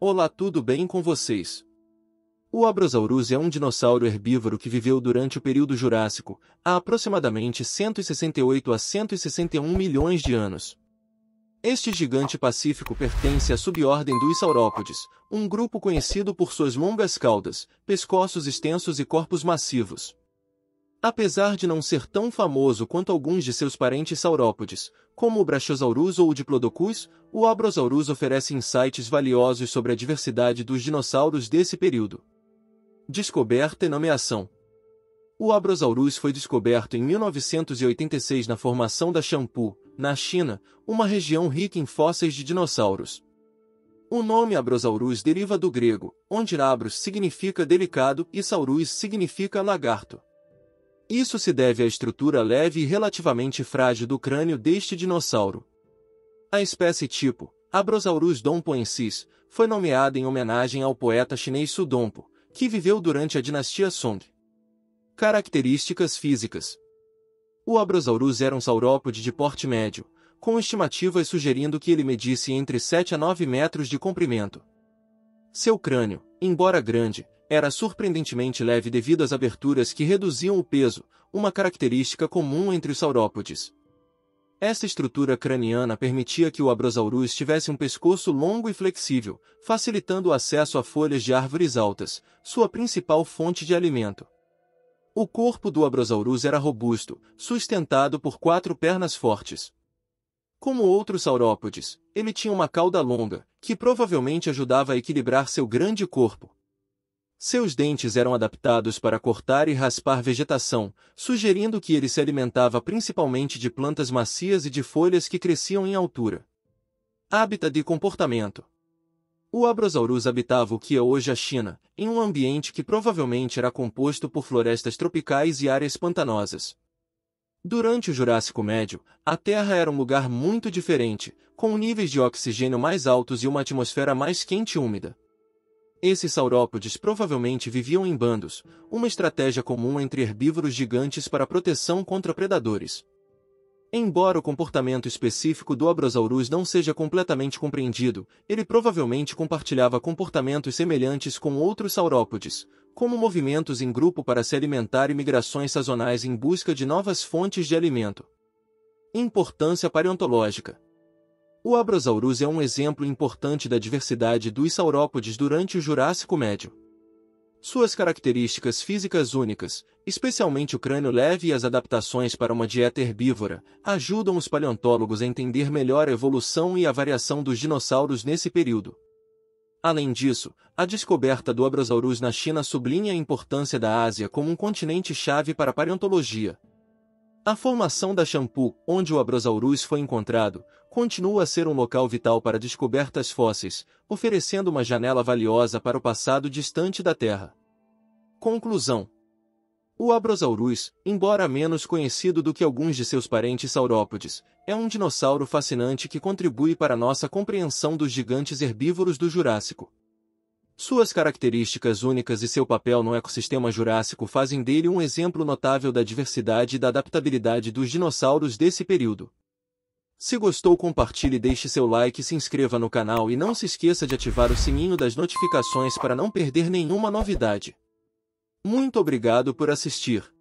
Olá, tudo bem com vocês? O Abrosaurus é um dinossauro herbívoro que viveu durante o período Jurássico, há aproximadamente 168 a 161 milhões de anos. Este gigante pacífico pertence à subordem dos saurópodes, um grupo conhecido por suas longas caudas, pescoços extensos e corpos massivos. Apesar de não ser tão famoso quanto alguns de seus parentes saurópodes, como o Brachiosaurus ou o Diplodocus, o Abrosaurus oferece insights valiosos sobre a diversidade dos dinossauros desse período. Descoberta e nomeação O Abrosaurus foi descoberto em 1986 na formação da Shampu, na China, uma região rica em fósseis de dinossauros. O nome Abrosaurus deriva do grego, onde Abros significa delicado e Saurus significa lagarto. Isso se deve à estrutura leve e relativamente frágil do crânio deste dinossauro. A espécie tipo, Abrosaurus dompoensis, foi nomeada em homenagem ao poeta chinês Sudompo, que viveu durante a dinastia Song. Características físicas O Abrosaurus era um saurópode de porte médio, com estimativas sugerindo que ele medisse entre 7 a 9 metros de comprimento. Seu crânio, embora grande, era surpreendentemente leve devido às aberturas que reduziam o peso, uma característica comum entre os saurópodes. Essa estrutura craniana permitia que o abrosaurus tivesse um pescoço longo e flexível, facilitando o acesso a folhas de árvores altas, sua principal fonte de alimento. O corpo do abrosaurus era robusto, sustentado por quatro pernas fortes. Como outros saurópodes, ele tinha uma cauda longa, que provavelmente ajudava a equilibrar seu grande corpo. Seus dentes eram adaptados para cortar e raspar vegetação, sugerindo que ele se alimentava principalmente de plantas macias e de folhas que cresciam em altura. Hábitat e comportamento O Abrosaurus habitava o que é hoje a China, em um ambiente que provavelmente era composto por florestas tropicais e áreas pantanosas. Durante o Jurássico Médio, a Terra era um lugar muito diferente, com níveis de oxigênio mais altos e uma atmosfera mais quente e úmida. Esses saurópodes provavelmente viviam em bandos, uma estratégia comum entre herbívoros gigantes para proteção contra predadores. Embora o comportamento específico do Abrosaurus não seja completamente compreendido, ele provavelmente compartilhava comportamentos semelhantes com outros saurópodes, como movimentos em grupo para se alimentar e migrações sazonais em busca de novas fontes de alimento. Importância paleontológica o Abrasaurus é um exemplo importante da diversidade dos saurópodes durante o Jurássico Médio. Suas características físicas únicas, especialmente o crânio leve e as adaptações para uma dieta herbívora, ajudam os paleontólogos a entender melhor a evolução e a variação dos dinossauros nesse período. Além disso, a descoberta do Abrasaurus na China sublinha a importância da Ásia como um continente-chave para a paleontologia, a formação da Champu, onde o Abrosaurus foi encontrado, continua a ser um local vital para descobertas fósseis, oferecendo uma janela valiosa para o passado distante da Terra. Conclusão O Abrosaurus, embora menos conhecido do que alguns de seus parentes saurópodes, é um dinossauro fascinante que contribui para nossa compreensão dos gigantes herbívoros do Jurássico. Suas características únicas e seu papel no ecossistema jurássico fazem dele um exemplo notável da diversidade e da adaptabilidade dos dinossauros desse período. Se gostou compartilhe deixe seu like se inscreva no canal e não se esqueça de ativar o sininho das notificações para não perder nenhuma novidade. Muito obrigado por assistir.